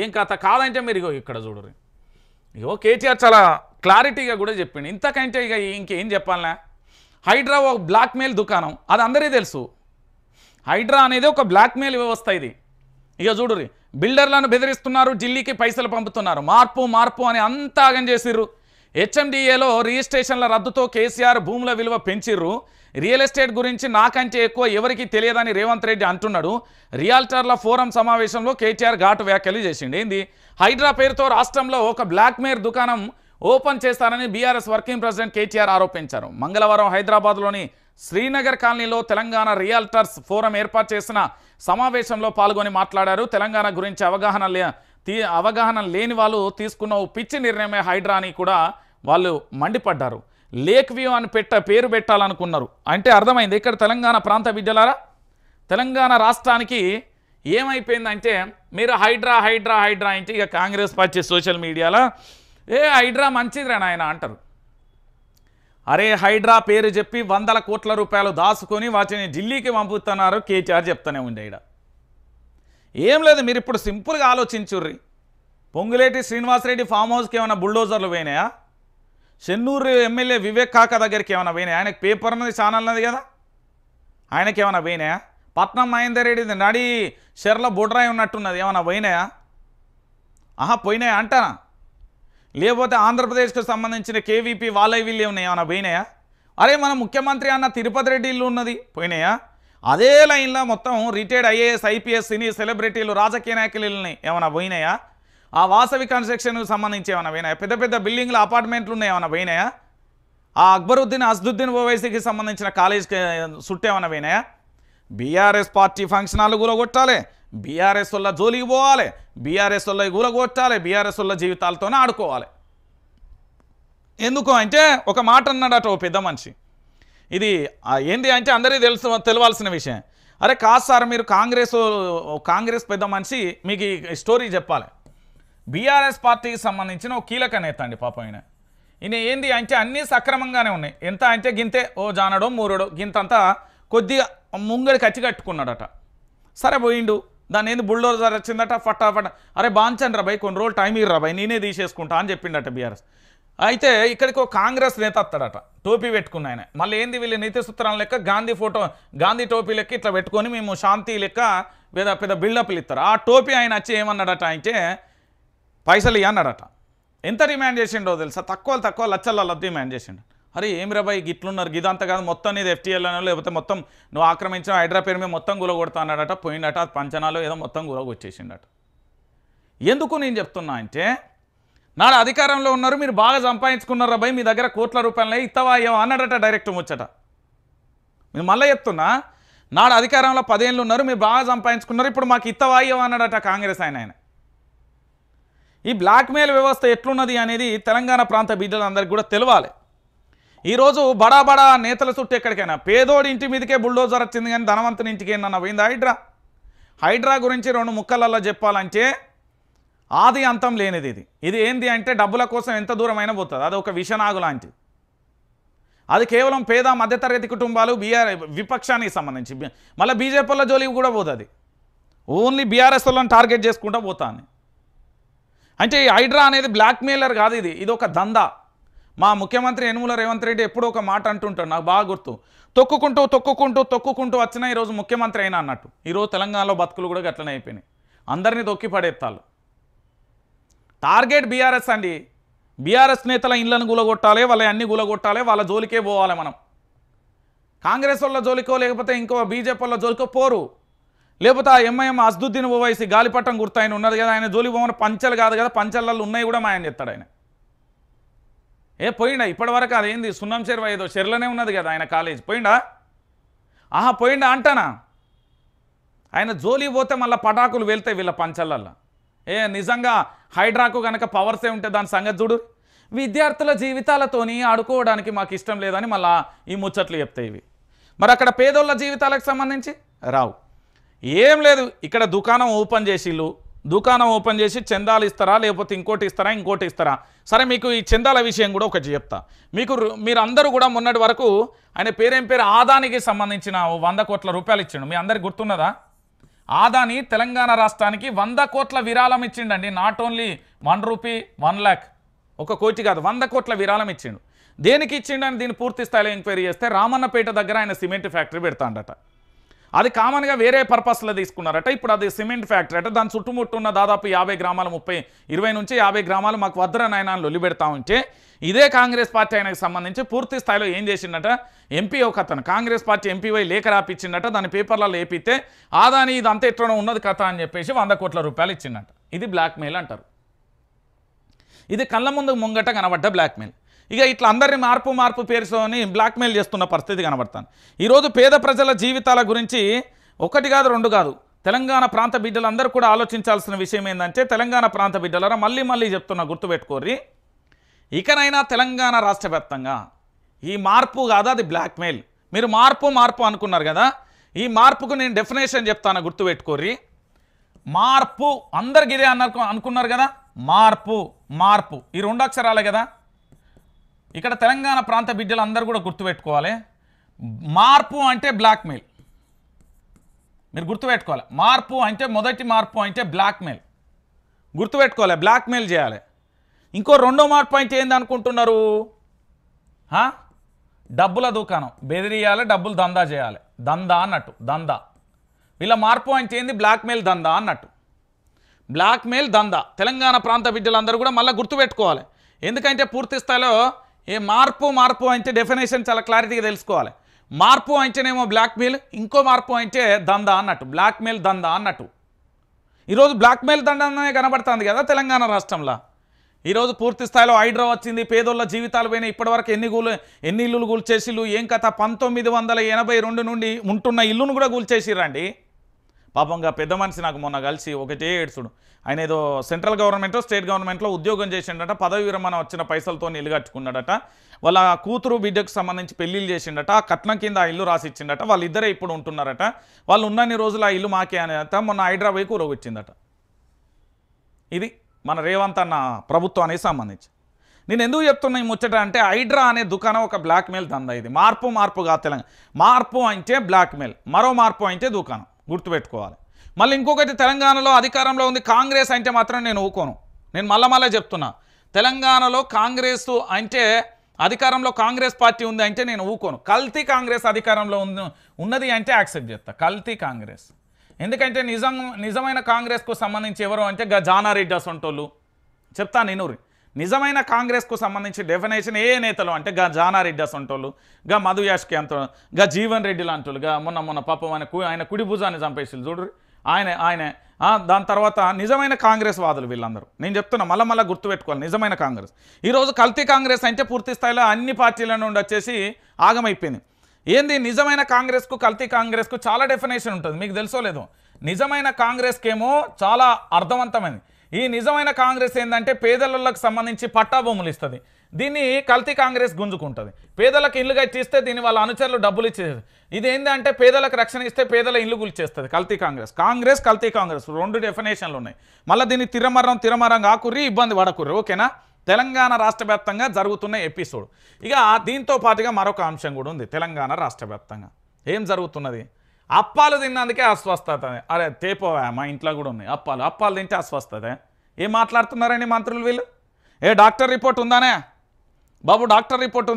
ఏం కథ కాదంటే మీరు ఇగో ఇక్కడ చూడరు ఇగో కేటీఆర్ చాలా క్లారిటీగా కూడా చెప్పిండు ఇంతకంటే ఇక ఇంకేం చెప్పాలనే హైడ్రా ఒక బ్లాక్మెయిల్ దుకాణం అది అందరికీ తెలుసు హైడ్రా అనేది ఒక బ్లాక్మెయిల్ వ్యవస్థ ఇది ఇక చూడుర్రి బిల్డర్లను బెదిరిస్తున్నారు ఢిల్లీకి పైసలు పంపుతున్నారు మార్పు మార్పు అని అంతా ఆగం చేసిర్రు హెచ్ఎండిఏలో రిజిస్ట్రేషన్ల రద్దుతో కేసీఆర్ భూముల విలువ పెంచిర్రు రియల్ ఎస్టేట్ గురించి నాకంటే ఎక్కువ ఎవరికి తెలియదని రేవంత్ రెడ్డి అంటున్నాడు రియాల్టర్ల ఫోరం సమావేశంలో కేటీఆర్ ఘాటు వ్యాఖ్యలు చేసింది ఏంది హైడ్రా పేరుతో రాష్ట్రంలో ఒక బ్లాక్మెయిల్ దుకాణం ఓపెన్ చేస్తారని బీఆర్ఎస్ వర్కింగ్ ప్రెసిడెంట్ కేటీఆర్ ఆరోపించారు మంగళవారం హైదరాబాద్లోని శ్రీనగర్ కాలనీలో తెలంగాణ రియల్టర్స్ ఫోరం ఏర్పాటు చేసిన సమావేశంలో పాల్గొని మాట్లాడారు తెలంగాణ గురించి అవగాహన తీ అవగాహన లేని వాళ్ళు తీసుకున్న పిచ్చి నిర్ణయమే హైడ్రా అని కూడా వాళ్ళు మండిపడ్డారు లేక్ వ్యూ అని పెట్ట పేరు పెట్టాలనుకున్నారు అంటే అర్థమైంది ఇక్కడ తెలంగాణ ప్రాంత విద్యలారా తెలంగాణ రాష్ట్రానికి ఏమైపోయిందంటే మీరు హైడ్రా హైడ్రా హైడ్రా అంటే ఇక కాంగ్రెస్ పార్టీ సోషల్ మీడియాలో ఏ హైడ్రా మంచిదిరా ఆయన అంటారు అరే హైడ్రా పేరు చెప్పి వందల కోట్ల రూపాయలు దాచుకొని వాటిని ఢిల్లీకి పంపుతున్నారు కేటీఆర్ చెప్తూనే ఉండే ఇక్కడ ఏం లేదు మీరు ఇప్పుడు సింపుల్గా ఆలోచించుర్రి పొంగులేటి శ్రీనివాసరెడ్డి ఫామ్ హౌస్కి ఏమైనా బుల్డోజర్లు పోయినాయా చెన్నూరు ఎమ్మెల్యే వివేక్ కాకా దగ్గరికి ఏమైనా పోయినాయి ఆయనకు పేపర్ అన్నది ఛానల్ అన్నది కదా ఆయనకి ఏమైనా పోయినాయా పట్నం మహేందర్ రెడ్డి నడి చెర్ల బుడ్రాయి ఉన్నట్టున్నది ఏమైనా పోయినాయా ఆహా పోయినాయా అంటానా లేకపోతే ఆంధ్రప్రదేశ్కు సంబంధించిన కేవీపీ వాళ్ళవి వీళ్ళు ఏమన్నా ఏమైనా పోయినాయా అరే మన ముఖ్యమంత్రి అన్న తిరుపతి రెడ్డి ఇల్లు ఉన్నది పోయినాయా అదే లైన్లో మొత్తం రిటైర్డ్ ఐఏఎస్ ఐపీఎస్ సినీ సెలబ్రిటీలు రాజకీయ నాయకులు ఏమైనా పోయినాయా ఆ వాసవి కన్స్ట్రక్షన్కి సంబంధించి ఏమైనా పోయినాయా పెద్ద పెద్ద బిల్డింగ్లు అపార్ట్మెంట్లు ఉన్నాయి ఏమైనా పోయినాయా ఆ అక్బరుద్దీన్ అస్దుద్దీన్ ఓవైసీకి సంబంధించిన కాలేజీకి ఏమైనా పోయినాయా బీఆర్ఎస్ పార్టీ ఫంక్షనాలు కూలగొట్టాలి బీఆర్ఎస్ వల్ల జోలికి పోవాలి బీఆర్ఎస్ వల్ల కూలగొట్టాలి బీఆర్ఎస్ వల్ల జీవితాలతోనే ఆడుకోవాలి ఎందుకు అంటే ఒక మాట అన్నాడు ఓ పెద్ద మనిషి ఇది ఏంది అంటే అందరికీ తెలుసు తెలవాల్సిన విషయం అరే కాదు సార్ మీరు కాంగ్రెస్ కాంగ్రెస్ పెద్ద మనిషి మీకు స్టోరీ చెప్పాలి బీఆర్ఎస్ పార్టీకి సంబంధించిన ఒక కీలక నేత అండి పాప ఆయన ఈయన ఏంది అంటే అన్నీ సక్రమంగానే ఉన్నాయి ఎంత అంటే గింతే ఓ జానడో గింత అంతా కొద్దిగా ముంగడి కచ్చి కట్టుకున్నాడట సరే పోయిండు దాని ఏంది బుల్డోజర్ వచ్చిందట ఫటాఫట అరే బాంచండి రాబాయ్ కొన్ని రోజులు టైం ఇర్రా నేనే తీసేసుకుంటా అని చెప్పిండట బీఆర్ఎస్ అయితే ఇక్కడికి ఒక కాంగ్రెస్ నేత అత్తాడట టోపీ పెట్టుకున్న ఆయన మళ్ళీ ఏంది వీళ్ళు నీతి సూత్రాల లెక్క గాంధీ ఫోటో గాంధీ టోపీ లెక్క ఇట్లా పెట్టుకొని మేము శాంతి లెక్క పెద్ద పెద్ద బిల్డప్లు ఇస్తారు ఆ టోపీ ఆయన వచ్చి ఏమన్నాడట అయితే పైసలు అన్నాడట ఎంత డిమాండ్ చేసిండో తెలుసా తక్కువ తక్కువ లచ్చలలో డిమాండ్ చేసిండు అరే ఏమి రాబాయి గిట్లున్నారు గిదంతా కాదు మొత్తం ఇది ఎఫ్టీఎల్ అనో లేకపోతే మొత్తం నువ్వు ఆక్రమించిన హైడ్రా పేరు మీద మొత్తం గులగొడతా అన్నాడట పోయిండట పంచనాలు ఏదో మొత్తం గులగొచ్చేసిండట ఎందుకు నేను చెప్తున్నా అంటే నాడు అధికారంలో ఉన్నారు మీరు బాగా సంపాదించుకున్నారు రాబాయి మీ దగ్గర కోట్ల రూపాయలు ఇస్తావా ఏమో అన్నాడట డైరెక్ట్ ముచ్చట మీరు మళ్ళీ చెప్తున్నా నాడు అధికారంలో పదేళ్ళు ఉన్నారు మీరు బాగా సంపాదించుకున్నారు ఇప్పుడు మాకు ఇత్తవా ఏమో అన్నాడట కాంగ్రెస్ ఆయన ఆయన ఈ బ్లాక్మెయిల్ వ్యవస్థ ఎట్లున్నది అనేది తెలంగాణ ప్రాంత బిడ్డలందరికీ కూడా తెలియాలి ఈరోజు బడా బడా నేతల చుట్టూ ఎక్కడికైనా పేదోడి ఇంటి మీదకే బుల్డోజర్ వచ్చింది కానీ ధనవంతుని ఇంటికి ఏంటన్న పోయింది హైడ్రా హైడ్రా గురించి రెండు ముక్కలల్లో చెప్పాలంటే ఆది అంతం లేనిది ఇది ఇది ఏంది అంటే డబ్బుల కోసం ఎంత దూరమైనా పోతుంది అది ఒక విషనాగు లాంటిది అది కేవలం పేద మధ్యతరగతి కుటుంబాలు బీఆర్ విపక్షానికి సంబంధించి మళ్ళీ బీజేపీల జోలికి కూడా పోతుంది ఓన్లీ బీఆర్ఎస్ వాళ్ళని టార్గెట్ చేసుకుంటూ పోతాను అంటే ఈ హైడ్రా అనేది బ్లాక్మెయిలర్ కాదు ఇది ఇది ఒక దందా మా ముఖ్యమంత్రి యనుమల రేవంత్ రెడ్డి ఎప్పుడు ఒక మాట అంటుంటాడు నాకు బాగా గుర్తు తొక్కుకుంటూ తొక్కుకుంటూ తొక్కుకుంటూ వచ్చినా ఈరోజు ముఖ్యమంత్రి అయినా అన్నట్టు ఈరోజు తెలంగాణలో బతుకులు కూడా గట్లనే అయిపోయినాయి అందరినీ తొక్కి పడేత్తాళ్ళు టార్గెట్ బీఆర్ఎస్ అండి బీఆర్ఎస్ నేతల ఇళ్లను గులగొట్టాలి వాళ్ళ అన్ని గులగొట్టాలి వాళ్ళ జోలికే పోవాలి మనం కాంగ్రెస్ వాళ్ళ జోలికో లేకపోతే ఇంకో బీజేపీ వాళ్ళ జోలికో పోరు లేకపోతే ఆ ఎంఐఎం అస్దుద్దీన్ ఓవైసీ గాలిపట్టం గుర్తు ఆయన ఉన్నది కదా ఆయన జోలి పోమని పంచలు కాదు కదా పంచలలో ఉన్నాయి కూడా ఆయన చెప్తాడు ఆయన ఏ పోయిండా ఇప్పటివరకు అదేంది సున్నం చెరువు ఏదో చెర్లనే ఉన్నది కదా ఆయన కాలేజ్ పోయిండా ఆహా పోయిండా అంటానా ఆయన జోలి పోతే మళ్ళీ పటాకులు వెళ్తాయి వీళ్ళ పంచలల్లో ఏ నిజంగా హైడ్రాకు కనుక పవర్సే ఉంటే దాని సంగతి చూడు విద్యార్థుల జీవితాలతోని ఆడుకోవడానికి మాకు ఇష్టం లేదని మళ్ళీ ఈ ముచ్చట్లు చెప్తాయి ఇవి మరి అక్కడ పేదోళ్ళ జీవితాలకు సంబంధించి రావు ఏం లేదు ఇక్కడ దుకాణం ఓపెన్ చేసిళ్ళు దుకాణం ఓపెన్ చేసి చందాలు ఇస్తారా లేకపోతే ఇంకోటి ఇస్తారా ఇంకోటి ఇస్తారా సరే మీకు ఈ చందాల విషయం కూడా ఒకటి చెప్తా మీకు మీరు అందరూ కూడా మొన్నటి వరకు ఆయన పేరేం పేరు ఆదానికి సంబంధించిన వంద కోట్ల రూపాయలు ఇచ్చిండు మీ అందరికి గుర్తున్నదా ఆదాని తెలంగాణ రాష్ట్రానికి వంద కోట్ల విరాళం ఇచ్చిండండి not only one rupee one lakh ఒక కోటి కాదు వంద కోట్ల విరాళం ఇచ్చిండు దేనికి ఇచ్చిండని దీన్ని పూర్తి స్థాయిలో ఎంక్వైరీ చేస్తే రామన్నపేట దగ్గర ఆయన సిమెంట్ ఫ్యాక్టరీ పెడతాడట అది కామన్గా వేరే పర్పస్లో తీసుకున్నారట ఇప్పుడు అది సిమెంట్ ఫ్యాక్టరీ అంటే దాని చుట్టుముట్టు ఉన్న దాదాపు యాభై గ్రామాలు ముప్పై ఇరవై నుంచి యాభై గ్రామాలు మాకు వద్రనైనా లొల్లి పెడతా ఉంటే ఇదే కాంగ్రెస్ పార్టీ ఆయనకు సంబంధించి పూర్తి స్థాయిలో ఏం చేసిండట ఎంపీ ఒక అతను కాంగ్రెస్ పార్టీ ఎంపీవై లేఖ రాపిచ్చిండట దాని పేపర్లలో ఏపితే ఆదాని అంత ఎట్లనో ఉన్నది కథ అని చెప్పేసి వంద కోట్ల రూపాయలు ఇచ్చిందట ఇది బ్లాక్మెయిల్ అంటారు ఇది కళ్ళ ముందు ముంగట కనబడ్డ బ్లాక్మెయిల్ ఇక ఇట్లా అందరిని మార్పు మార్పు పేరుతోని బ్లాక్మెయిల్ చేస్తున్న పరిస్థితి కనబడతాను ఈరోజు పేద ప్రజల జీవితాల గురించి ఒకటి కాదు రెండు కాదు తెలంగాణ ప్రాంత బిడ్డలందరూ కూడా ఆలోచించాల్సిన విషయం ఏంటంటే తెలంగాణ ప్రాంత బిడ్డలరా మళ్ళీ మళ్ళీ చెప్తున్నా గుర్తుపెట్టుకోర్రి ఇకనైనా తెలంగాణ రాష్ట్ర ఈ మార్పు కాదు అది బ్లాక్మెయిల్ మీరు మార్పు మార్పు అనుకున్నారు కదా ఈ మార్పుకు నేను డెఫినేషన్ చెప్తాను గుర్తుపెట్టుకోర్రి మార్పు అందరికి ఇదే అన్నారు అనుకున్నారు కదా మార్పు మార్పు ఈ రెండు అక్షరాలే కదా ఇక్కడ తెలంగాణ ప్రాంత బిడ్డలు అందరూ కూడా గుర్తుపెట్టుకోవాలి మార్పు అంటే బ్లాక్మెయిల్ మీరు గుర్తుపెట్టుకోవాలి మార్పు అంటే మొదటి మార్పు అంటే బ్లాక్మెయిల్ గుర్తుపెట్టుకోవాలి బ్లాక్మెయిల్ చేయాలి ఇంకో రెండో మార్పు అంటే ఏందనుకుంటున్నారు డబ్బుల దుకాణం బెదిరియాలి డబ్బులు దందా చేయాలి దందా అన్నట్టు దందా వీళ్ళ మార్పు అయితే ఏంది బ్లాక్మెయిల్ దందా అన్నట్టు బ్లాక్మెయిల్ దందా తెలంగాణ ప్రాంత బిడ్డలందరూ కూడా మళ్ళీ గుర్తుపెట్టుకోవాలి ఎందుకంటే పూర్తి స్థాయిలో ఏ మార్పు మార్పు అంటే డెఫినేషన్ చాలా క్లారిటీగా తెలుసుకోవాలి మార్పు అంటేనేమో బ్లాక్మెయిల్ ఇంకో మార్పు అంటే దందా అన్నట్టు బ్లాక్మెయిల్ దందా అన్నట్టు ఈరోజు బ్లాక్మెయిల్ దండానే కనబడుతుంది కదా తెలంగాణ రాష్ట్రంలో ఈరోజు పూర్తి స్థాయిలో హైడ్రా వచ్చింది పేదోళ్ళ జీవితాలు పోయినా ఇప్పటివరకు ఎన్ని గూలు ఎన్ని ఇల్లులు గుల్చేసిళ్ళు ఏం కథ పంతొమ్మిది వందల ఎనభై రెండు నుండి ఉంటున్న ఇల్లును కూడా గుల్చేసిరండి పాపంగా పెద్ద మనిషి నాకు మొన్న కలిసి ఒకటే ఏడ్చుడు ఆయన ఏదో సెంట్రల్ గవర్నమెంట్లో స్టేట్ గవర్నమెంట్లో ఉద్యోగం చేసిండట పదవి విరమణ వచ్చిన పైసలతో నిలుగట్టుకున్నాడట వాళ్ళ కూతురు బిడ్డకు సంబంధించి పెళ్లిళ్ళు చేసిండట ఆ కట్నం కింద ఆ ఇల్లు రాసి ఇచ్చిండట వాళ్ళిద్దరే ఇప్పుడు ఉంటున్నారట వాళ్ళు ఉన్నన్ని రోజులు ఆ ఇల్లు మాకే అనేట మొన్న హైదరాబాద్కి కూరగొచ్చిందట ఇది మన రేవంత్ అన్న ప్రభుత్వానికి సంబంధించి నేను ఎందుకు చెప్తున్నా ఈ ముచ్చట అంటే హైడ్రా అనే దుకాణం ఒక బ్లాక్మెయిల్ దందా ఇది మార్పు మార్పుగా తెలంగాణ మార్పు అంటే బ్లాక్మెయిల్ మరో మార్పు అంటే దుకాణం గుర్తుపెట్టుకోవాలి మళ్ళీ ఇంకొకటి తెలంగాణలో అధికారంలో ఉంది కాంగ్రెస్ అంటే మాత్రం నేను ఊకోను నేను మళ్ళా మళ్ళీ చెప్తున్నా తెలంగాణలో కాంగ్రెస్ అంటే అధికారంలో కాంగ్రెస్ పార్టీ ఉంది అంటే నేను ఊకోను కల్తీ కాంగ్రెస్ అధికారంలో ఉంది ఉన్నది అంటే యాక్సెప్ట్ చేస్తా కల్తీ కాంగ్రెస్ ఎందుకంటే నిజం నిజమైన కాంగ్రెస్కు సంబంధించి ఎవరు అంటే జానారెడ్డి అసంటోళ్ళు చెప్తాను నేను నిజమైన కాంగ్రెస్కు సంబంధించి డెఫినేషన్ ఏ నేతలు అంటే గా జానారెడ్డి అసంటోళ్ళు గా మధు యాష్కి అంత గా జీవన్ రెడ్డి లాంటి గా మొన్న మొన్న పాపం ఆయన ఆయన కుడి భుజాన్ని చంపేసి చూడరు ఆయన ఆయన దాని తర్వాత నిజమైన కాంగ్రెస్ వాదులు వీళ్ళందరూ నేను చెప్తున్నా మళ్ళా మళ్ళీ గుర్తుపెట్టుకోవాలి నిజమైన కాంగ్రెస్ ఈరోజు కల్తీ కాంగ్రెస్ అంటే పూర్తి స్థాయిలో అన్ని పార్టీల నుండి వచ్చేసి ఆగమైపోయింది ఏంది నిజమైన కాంగ్రెస్కు కల్తీ కాంగ్రెస్కు చాలా డెఫినేషన్ ఉంటుంది మీకు తెలుసో లేదు నిజమైన కాంగ్రెస్కేమో చాలా అర్థవంతమైంది ఈ నిజమైన కాంగ్రెస్ ఏంటంటే పేదలకు సంబంధించి పట్టాభూములు ఇస్తుంది దీన్ని కల్తీ కాంగ్రెస్ గుంజుకుంటుంది పేదలకు ఇల్లు కట్టిస్తే దీన్ని వాళ్ళ అనుచరులు డబ్బులు ఇచ్చేది ఇది ఏంటంటే పేదలకు రక్షణ ఇస్తే పేదల ఇల్లు గుల్చేస్తుంది కల్తీ కాంగ్రెస్ కాంగ్రెస్ కల్తీ కాంగ్రెస్ రెండు డెఫినేషన్లు ఉన్నాయి మళ్ళీ దీన్ని తిరమరం తిరమరం కాకుర్రి ఇబ్బంది పడకుర్రి ఓకేనా తెలంగాణ రాష్ట్ర వ్యాప్తంగా జరుగుతున్న ఎపిసోడ్ ఇక దీంతో పాటుగా మరొక అంశం కూడా ఉంది తెలంగాణ రాష్ట్ర వ్యాప్తంగా ఏం జరుగుతున్నది అప్పాలు తిన్నందుకే అస్వస్థత అరే తేపోవా మా ఇంట్లో కూడా ఉన్నాయి అప్పాలు అప్పాలు తింటే అస్వస్థత ఏం మాట్లాడుతున్నారండి మంత్రులు వీళ్ళు ఏ డాక్టర్ రిపోర్ట్ ఉందానే బాబు డాక్టర్ రిపోర్ట్